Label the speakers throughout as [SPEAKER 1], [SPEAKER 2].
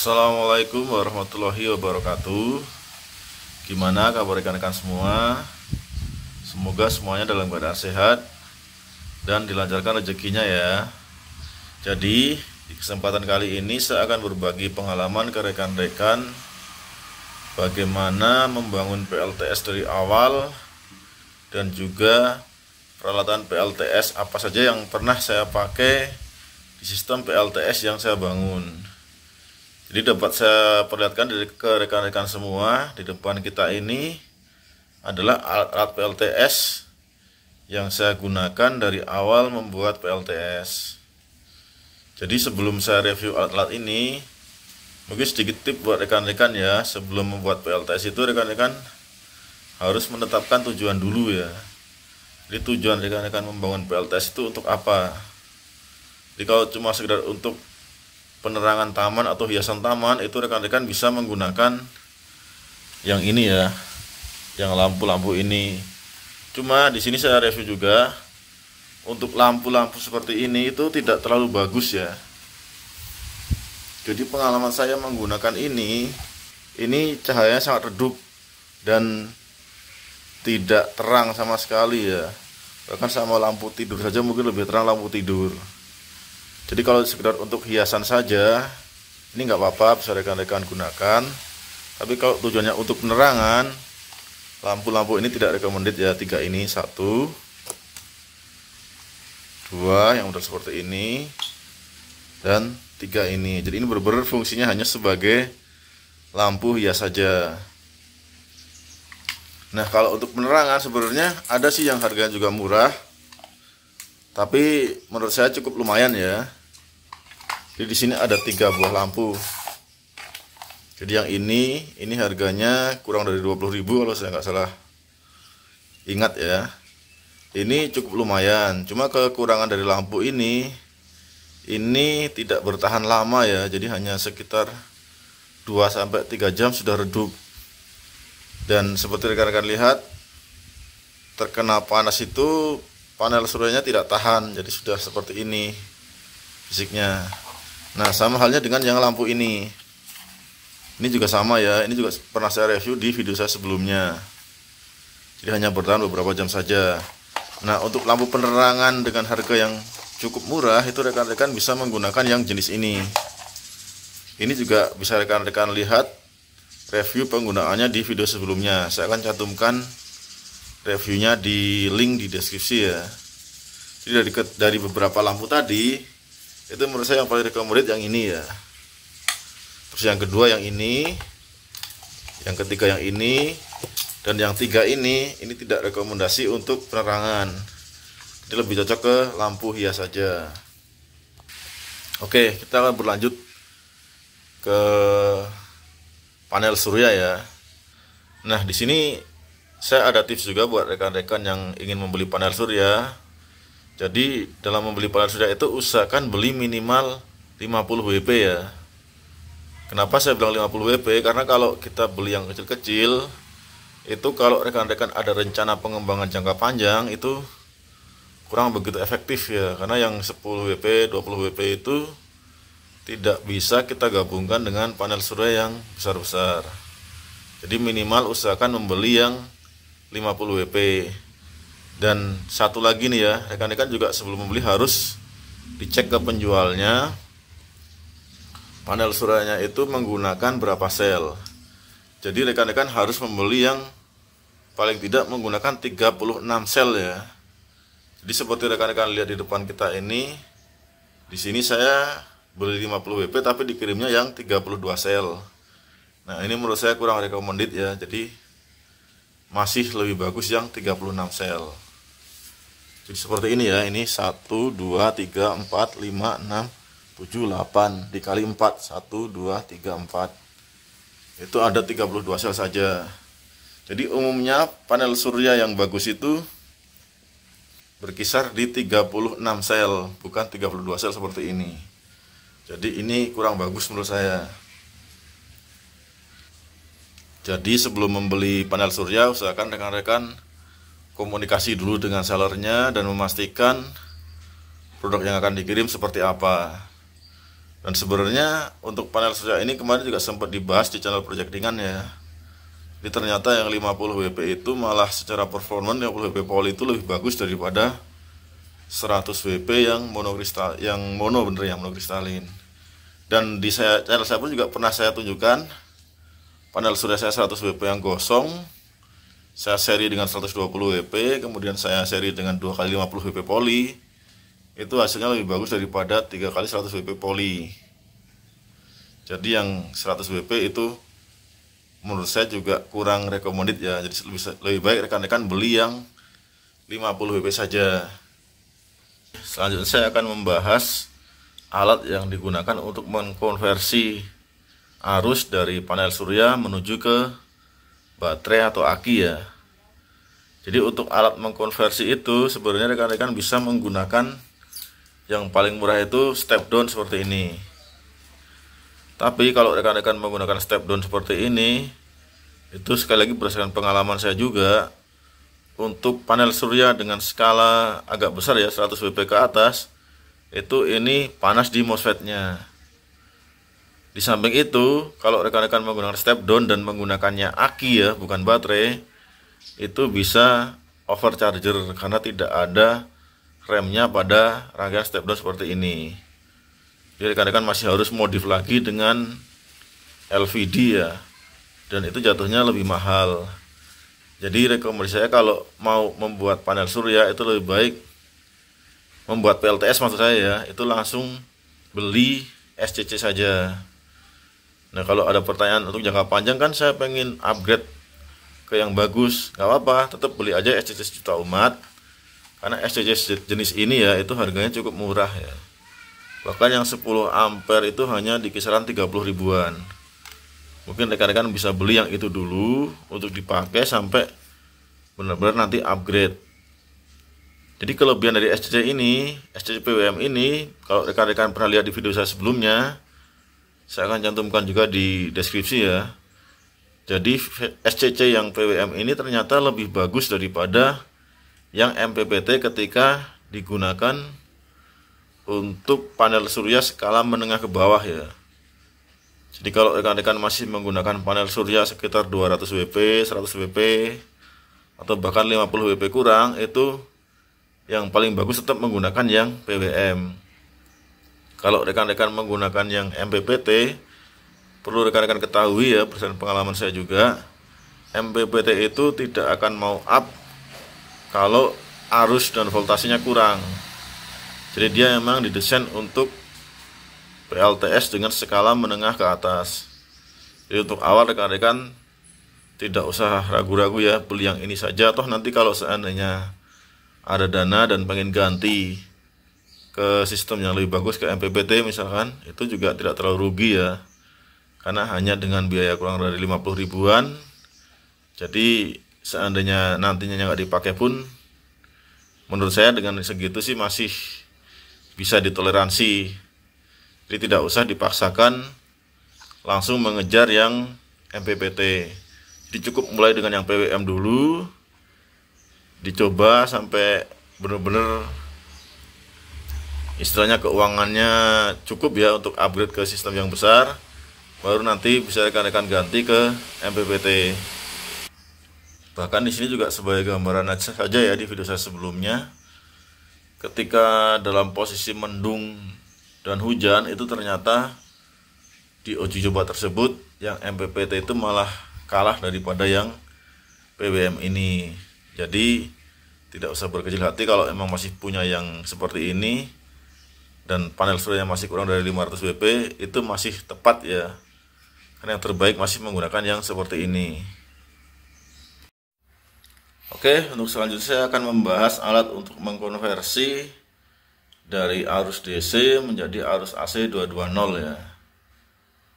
[SPEAKER 1] Assalamualaikum warahmatullahi wabarakatuh Gimana kabar rekan-rekan semua Semoga semuanya dalam keadaan sehat Dan dilancarkan rezekinya ya Jadi di kesempatan kali ini saya akan berbagi pengalaman ke rekan-rekan Bagaimana membangun PLTS dari awal Dan juga peralatan PLTS apa saja yang pernah saya pakai di sistem PLTS yang saya bangun jadi dapat saya perlihatkan dari ke rekan-rekan semua di depan kita ini adalah alat PLTS yang saya gunakan dari awal membuat PLTS. Jadi sebelum saya review alat-alat ini, mungkin sedikit tip buat rekan-rekan ya, sebelum membuat PLTS itu rekan-rekan harus menetapkan tujuan dulu ya. Jadi tujuan rekan-rekan membangun PLTS itu untuk apa? Jadi kalau cuma sekedar untuk penerangan taman atau hiasan taman itu rekan-rekan bisa menggunakan yang ini ya yang lampu-lampu ini cuma di sini saya review juga untuk lampu-lampu seperti ini itu tidak terlalu bagus ya jadi pengalaman saya menggunakan ini ini cahayanya sangat redup dan tidak terang sama sekali ya bahkan sama lampu tidur saja mungkin lebih terang lampu tidur jadi kalau sekedar untuk hiasan saja ini nggak apa-apa bisa rekan-rekan gunakan tapi kalau tujuannya untuk penerangan lampu-lampu ini tidak recommended ya tiga ini satu dua yang udah seperti ini dan tiga ini jadi ini benar-benar fungsinya hanya sebagai lampu hias saja nah kalau untuk penerangan sebenarnya ada sih yang harganya juga murah tapi menurut saya cukup lumayan ya jadi di sini ada tiga buah lampu. Jadi yang ini, ini harganya kurang dari 20.000 kalau saya nggak salah. Ingat ya. Ini cukup lumayan. Cuma kekurangan dari lampu ini ini tidak bertahan lama ya. Jadi hanya sekitar 2 sampai 3 jam sudah redup. Dan seperti rekan-rekan lihat terkena panas itu panel surya tidak tahan jadi sudah seperti ini fisiknya Nah, sama halnya dengan yang lampu ini. Ini juga sama ya, ini juga pernah saya review di video saya sebelumnya. Jadi hanya bertahan beberapa jam saja. Nah, untuk lampu penerangan dengan harga yang cukup murah, itu rekan-rekan bisa menggunakan yang jenis ini. Ini juga bisa rekan-rekan lihat review penggunaannya di video sebelumnya. Saya akan cantumkan reviewnya di link di deskripsi ya. Jadi dari, dari beberapa lampu tadi, itu menurut saya yang paling rekomendasi yang ini ya terus yang kedua yang ini yang ketiga yang ini dan yang tiga ini ini tidak rekomendasi untuk penerangan jadi lebih cocok ke lampu hias saja oke kita akan berlanjut ke panel surya ya nah di sini saya ada tips juga buat rekan-rekan yang ingin membeli panel surya jadi dalam membeli panel sudah itu usahakan beli minimal 50 WP ya. Kenapa saya bilang 50 WP? Karena kalau kita beli yang kecil-kecil itu kalau rekan-rekan ada rencana pengembangan jangka panjang itu kurang begitu efektif ya karena yang 10 WP, 20 WP itu tidak bisa kita gabungkan dengan panel surya yang besar-besar. Jadi minimal usahakan membeli yang 50 WP. Dan satu lagi nih ya, rekan-rekan juga sebelum membeli harus dicek ke penjualnya. Panel suranya itu menggunakan berapa sel. Jadi rekan-rekan harus membeli yang paling tidak menggunakan 36 sel ya. Jadi seperti rekan-rekan lihat di depan kita ini, di sini saya beli 50 WP tapi dikirimnya yang 32 sel. Nah, ini menurut saya kurang recommended ya. Jadi masih lebih bagus yang 36 sel. Jadi seperti ini ya, ini 1, 2, 3, 4, 5, 6, 7, 8 dikali 4, 1, 2, 3, 4 itu ada 32 sel saja jadi umumnya panel surya yang bagus itu berkisar di 36 sel bukan 32 sel seperti ini jadi ini kurang bagus menurut saya jadi sebelum membeli panel surya usahakan rekan-rekan komunikasi dulu dengan sellernya dan memastikan produk yang akan dikirim seperti apa. Dan sebenarnya untuk panel surya ini kemarin juga sempat dibahas di channel projectingan ya. ini ternyata yang 50 WP itu malah secara performa 50 WP poly itu lebih bagus daripada 100 WP yang monokristal yang mono bener yang monokristalin. Dan di saya, channel saya pun juga pernah saya tunjukkan panel surya saya 100 WP yang gosong saya seri dengan 120 WP kemudian saya seri dengan 2 kali 50 WP poli itu hasilnya lebih bagus daripada 3 kali 100 WP poli jadi yang 100 WP itu menurut saya juga kurang recommended ya jadi lebih, lebih baik rekan-rekan beli yang 50 WP saja selanjutnya saya akan membahas alat yang digunakan untuk mengkonversi arus dari panel surya menuju ke baterai atau aki ya jadi untuk alat mengkonversi itu sebenarnya rekan-rekan bisa menggunakan yang paling murah itu step down seperti ini tapi kalau rekan-rekan menggunakan step down seperti ini itu sekali lagi berdasarkan pengalaman saya juga untuk panel surya dengan skala agak besar ya 100 WP ke atas itu ini panas di mosfetnya. nya di samping itu, kalau rekan-rekan menggunakan step down dan menggunakannya aki ya, bukan baterai, itu bisa overcharger karena tidak ada remnya pada rangkaian step down seperti ini. Jadi rekan-rekan masih harus modif lagi dengan LVD ya. Dan itu jatuhnya lebih mahal. Jadi rekomendasi saya kalau mau membuat panel surya itu lebih baik membuat PLTS maksud saya ya, itu langsung beli SCC saja. Nah kalau ada pertanyaan untuk jangka panjang kan saya pengen upgrade ke yang bagus nggak apa-apa tetap beli aja SCC juta umat karena SCC jenis ini ya itu harganya cukup murah ya bahkan yang 10 ampere itu hanya di kisaran 30 ribuan mungkin rekan-rekan bisa beli yang itu dulu untuk dipakai sampai benar-benar nanti upgrade jadi kelebihan dari SCC ini SCC PWM ini kalau rekan-rekan pernah lihat di video saya sebelumnya saya akan cantumkan juga di deskripsi ya jadi SCC yang PWM ini ternyata lebih bagus daripada yang MPPT ketika digunakan untuk panel surya skala menengah ke bawah ya. Jadi kalau rekan-rekan masih menggunakan panel surya sekitar 200 WP, 100 WP atau bahkan 50 WP kurang itu yang paling bagus tetap menggunakan yang PWM. Kalau rekan-rekan menggunakan yang MPPT, perlu rekan-rekan ketahui ya, berdasarkan pengalaman saya juga, MPPT itu tidak akan mau up kalau arus dan voltasinya kurang. Jadi dia memang didesain untuk PLTS dengan skala menengah ke atas. Jadi untuk awal rekan-rekan tidak usah ragu-ragu ya beli yang ini saja. Toh nanti kalau seandainya ada dana dan pengen ganti ke sistem yang lebih bagus ke MPBT misalkan itu juga tidak terlalu rugi ya karena hanya dengan biaya kurang dari 50 ribuan jadi seandainya nantinya nggak dipakai pun menurut saya dengan segitu sih masih bisa ditoleransi jadi tidak usah dipaksakan langsung mengejar yang MPPT jadi cukup mulai dengan yang PWM dulu dicoba sampai benar-benar istilahnya keuangannya cukup ya untuk upgrade ke sistem yang besar baru nanti bisa rekan-rekan ganti ke MPPT bahkan di sini juga sebagai gambaran aja saja ya di video saya sebelumnya ketika dalam posisi mendung dan hujan itu ternyata di uji coba tersebut yang MPPT itu malah kalah daripada yang PWM ini jadi tidak usah berkecil hati kalau emang masih punya yang seperti ini dan panel surya masih kurang dari 500 WP itu masih tepat ya karena yang terbaik masih menggunakan yang seperti ini Oke untuk selanjutnya saya akan membahas alat untuk mengkonversi dari arus DC menjadi arus AC 220 ya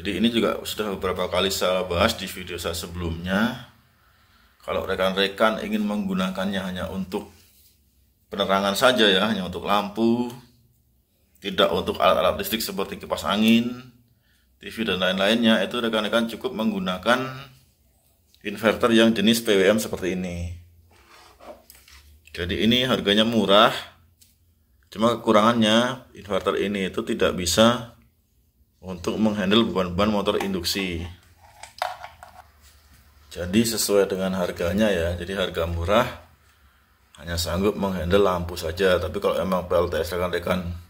[SPEAKER 1] jadi ini juga sudah beberapa kali saya bahas di video saya sebelumnya kalau rekan-rekan ingin menggunakannya hanya untuk penerangan saja ya hanya untuk lampu tidak untuk alat-alat listrik seperti kipas angin, TV dan lain-lainnya, itu rekan-rekan cukup menggunakan inverter yang jenis PWM seperti ini. Jadi ini harganya murah, cuma kekurangannya inverter ini itu tidak bisa untuk menghandle beban-beban motor induksi. Jadi sesuai dengan harganya ya, jadi harga murah hanya sanggup menghandle lampu saja. Tapi kalau emang PLTS rekan-rekan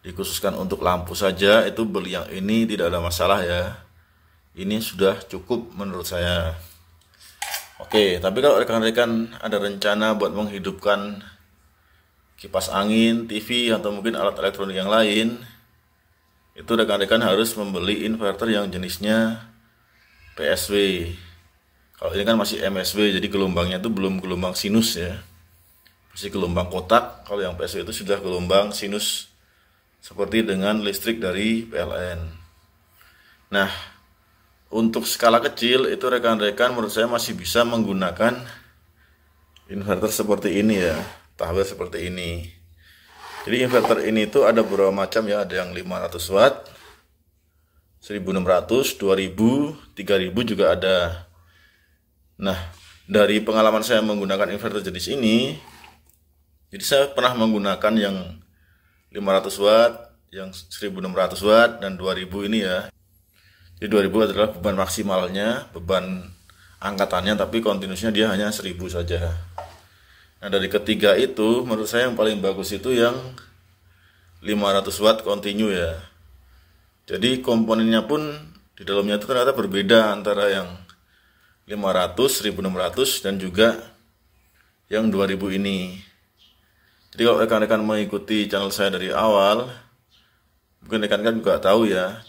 [SPEAKER 1] dikhususkan untuk lampu saja itu beli yang ini tidak ada masalah ya ini sudah cukup menurut saya oke tapi kalau rekan-rekan ada rencana buat menghidupkan kipas angin TV atau mungkin alat elektronik yang lain itu rekan-rekan harus membeli inverter yang jenisnya PSW kalau ini kan masih MSW jadi gelombangnya itu belum gelombang sinus ya masih gelombang kotak kalau yang PSW itu sudah gelombang sinus seperti dengan listrik dari PLN. Nah, untuk skala kecil itu rekan-rekan menurut saya masih bisa menggunakan inverter seperti ini ya, tabel seperti ini. Jadi inverter ini itu ada beberapa macam ya, ada yang 500 watt, 1600, 2000, 3000 juga ada. Nah, dari pengalaman saya menggunakan inverter jenis ini, jadi saya pernah menggunakan yang 500 watt, yang 1600 watt dan 2000 ini ya. Jadi 2000 adalah beban maksimalnya, beban angkatannya tapi kontinusnya dia hanya 1000 saja. Nah, dari ketiga itu menurut saya yang paling bagus itu yang 500 watt continue ya. Jadi komponennya pun di dalamnya itu ternyata berbeda antara yang 500, 1600 dan juga yang 2000 ini. Jadi kalau rekan-rekan mengikuti channel saya dari awal, mungkin rekan-rekan juga tahu ya,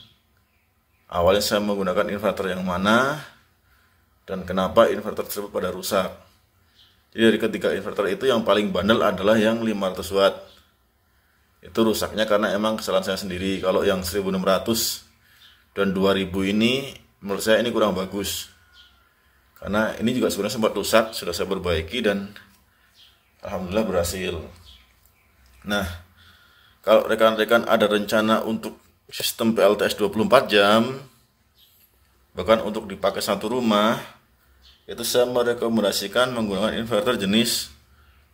[SPEAKER 1] awalnya saya menggunakan inverter yang mana, dan kenapa inverter tersebut pada rusak. Jadi dari ketiga inverter itu yang paling bandel adalah yang 500 watt. Itu rusaknya karena emang kesalahan saya sendiri. Kalau yang 1600 dan 2000 ini, menurut saya ini kurang bagus. Karena ini juga sebenarnya sempat rusak, sudah saya perbaiki dan Alhamdulillah berhasil. Nah, kalau rekan-rekan ada rencana untuk sistem PLTS 24 jam, bahkan untuk dipakai satu rumah, itu saya merekomendasikan menggunakan inverter jenis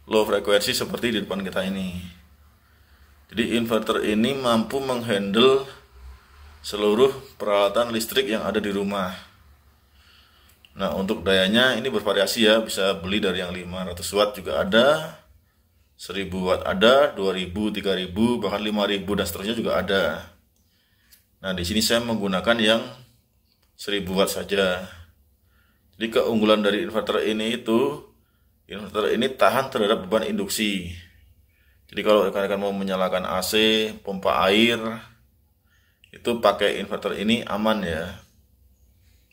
[SPEAKER 1] low frekuensi seperti di depan kita ini. Jadi inverter ini mampu menghandle seluruh peralatan listrik yang ada di rumah. Nah, untuk dayanya ini bervariasi ya, bisa beli dari yang 500 watt juga ada, 1000 watt ada, 2000, 3000, bahkan 5000 dan seterusnya juga ada. Nah, di sini saya menggunakan yang 1000 watt saja. Jadi keunggulan dari inverter ini itu inverter ini tahan terhadap beban induksi. Jadi kalau rekan-rekan mau menyalakan AC, pompa air itu pakai inverter ini aman ya.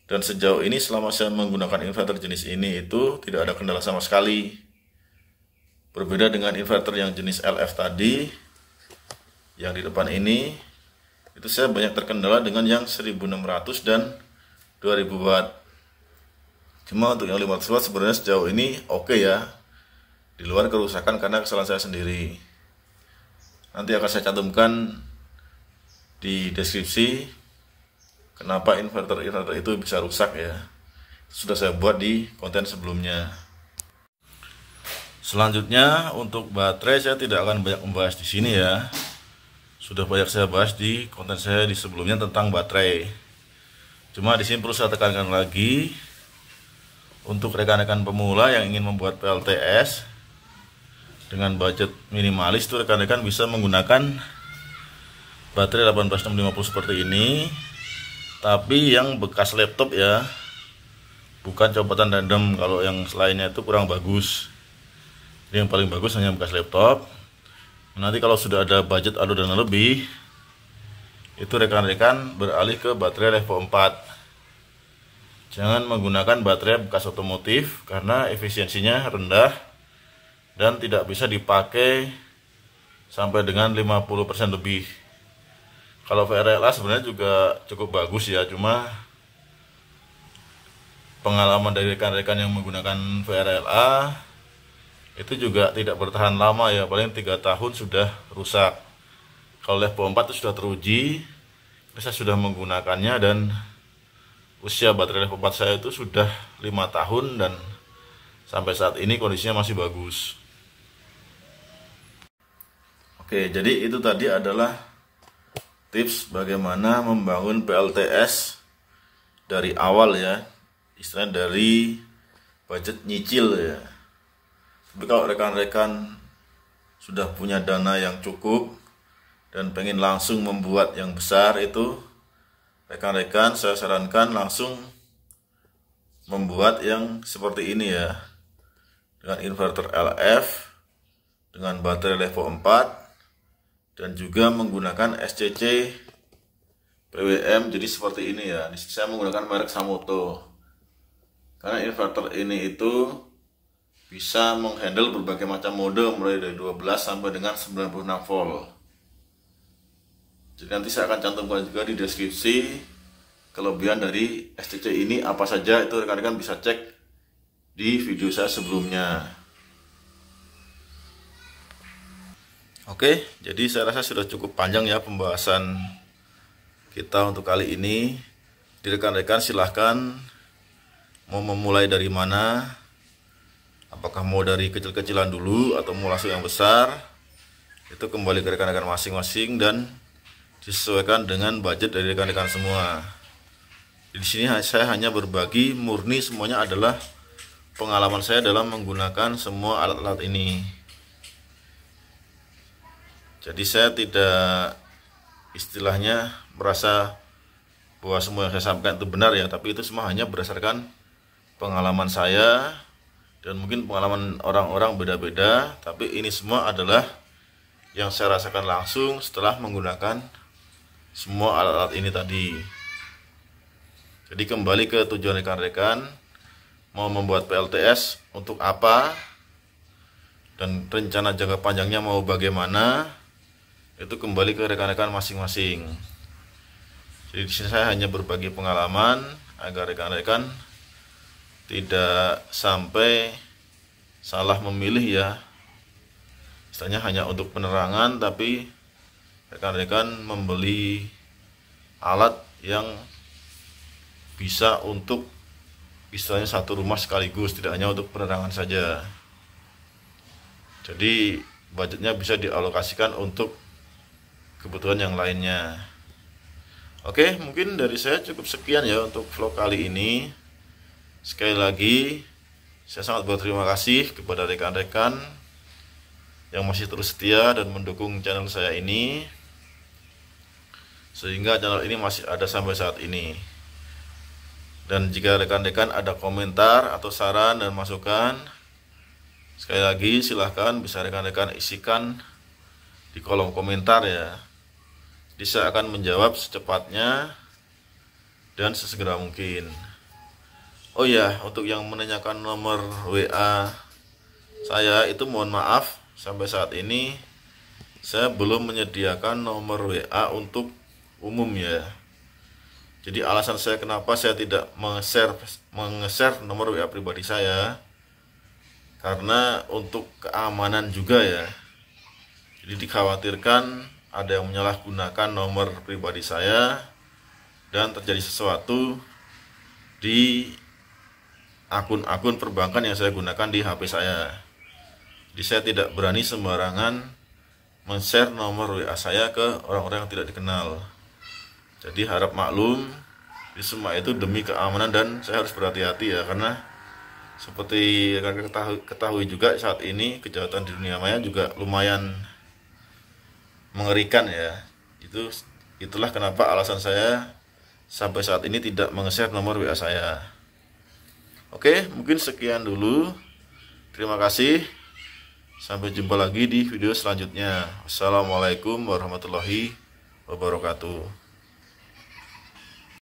[SPEAKER 1] Dan sejauh ini selama saya menggunakan inverter jenis ini itu tidak ada kendala sama sekali. Berbeda dengan inverter yang jenis LF tadi yang di depan ini itu saya banyak terkendala dengan yang 1600 dan 2000 watt. Cuma untuk yang 500 watt sebenarnya sejauh ini oke okay ya. Di luar kerusakan karena kesalahan saya sendiri. Nanti akan saya cantumkan di deskripsi kenapa inverter-inverter itu bisa rusak ya. Sudah saya buat di konten sebelumnya. Selanjutnya untuk baterai saya tidak akan banyak membahas di sini ya. Sudah banyak saya bahas di konten saya di sebelumnya tentang baterai. Cuma di sini perlu saya tekankan lagi untuk rekan-rekan pemula yang ingin membuat PLTS dengan budget minimalis itu rekan-rekan bisa menggunakan baterai 18650 seperti ini tapi yang bekas laptop ya bukan copotan random kalau yang selainnya itu kurang bagus jadi yang paling bagus hanya bekas laptop. Nanti kalau sudah ada budget atau dana lebih, itu rekan-rekan beralih ke baterai level 4. Jangan menggunakan baterai bekas otomotif karena efisiensinya rendah dan tidak bisa dipakai sampai dengan 50% lebih. Kalau VRLA sebenarnya juga cukup bagus ya, cuma pengalaman dari rekan-rekan yang menggunakan VRLA itu juga tidak bertahan lama ya paling tiga tahun sudah rusak kalau level 4 itu sudah teruji saya sudah menggunakannya dan usia baterai level 4 saya itu sudah lima tahun dan sampai saat ini kondisinya masih bagus oke jadi itu tadi adalah tips bagaimana membangun PLTS dari awal ya istilahnya dari budget nyicil ya kalau rekan-rekan sudah punya dana yang cukup dan pengen langsung membuat yang besar itu rekan-rekan saya sarankan langsung membuat yang seperti ini ya dengan inverter LF dengan baterai level 4 dan juga menggunakan SCC PWM jadi seperti ini ya saya menggunakan merek Samoto karena inverter ini itu bisa menghandle berbagai macam mode mulai dari 12 sampai dengan 96 volt jadi nanti saya akan cantumkan juga di deskripsi kelebihan dari STC ini apa saja itu rekan-rekan bisa cek di video saya sebelumnya Oke jadi saya rasa sudah cukup panjang ya pembahasan kita untuk kali ini di rekan-rekan silahkan mau memulai dari mana apakah mau dari kecil-kecilan dulu atau mau langsung yang besar itu kembali ke rekan-rekan masing-masing dan disesuaikan dengan budget dari rekan-rekan semua di sini saya hanya berbagi murni semuanya adalah pengalaman saya dalam menggunakan semua alat-alat ini jadi saya tidak istilahnya merasa bahwa semua yang saya sampaikan itu benar ya tapi itu semua hanya berdasarkan pengalaman saya dan mungkin pengalaman orang-orang beda-beda tapi ini semua adalah yang saya rasakan langsung setelah menggunakan semua alat-alat ini tadi jadi kembali ke tujuan rekan-rekan mau membuat PLTS untuk apa dan rencana jangka panjangnya mau bagaimana itu kembali ke rekan-rekan masing-masing jadi di sini saya hanya berbagi pengalaman agar rekan-rekan tidak sampai salah memilih ya istilahnya hanya untuk penerangan tapi rekan-rekan membeli alat yang bisa untuk istilahnya satu rumah sekaligus tidak hanya untuk penerangan saja jadi budgetnya bisa dialokasikan untuk kebutuhan yang lainnya oke mungkin dari saya cukup sekian ya untuk vlog kali ini Sekali lagi, saya sangat berterima kasih kepada rekan-rekan yang masih terus setia dan mendukung channel saya ini sehingga channel ini masih ada sampai saat ini dan jika rekan-rekan ada komentar atau saran dan masukan sekali lagi silahkan bisa rekan-rekan isikan di kolom komentar ya bisa akan menjawab secepatnya dan sesegera mungkin Oh ya, untuk yang menanyakan nomor WA saya itu mohon maaf sampai saat ini saya belum menyediakan nomor WA untuk umum ya. Jadi alasan saya kenapa saya tidak meng-share meng nomor WA pribadi saya karena untuk keamanan juga ya. Jadi dikhawatirkan ada yang menyalahgunakan nomor pribadi saya dan terjadi sesuatu di akun-akun perbankan yang saya gunakan di HP saya. Jadi saya tidak berani sembarangan men-share nomor WA saya ke orang-orang yang tidak dikenal. Jadi harap maklum, di semua itu demi keamanan dan saya harus berhati-hati ya karena seperti kalian ketahui, juga saat ini kejahatan di dunia maya juga lumayan mengerikan ya. Itu itulah kenapa alasan saya sampai saat ini tidak meng-share nomor WA saya. Oke, mungkin sekian dulu. Terima kasih. Sampai jumpa lagi di video selanjutnya. Assalamualaikum warahmatullahi wabarakatuh.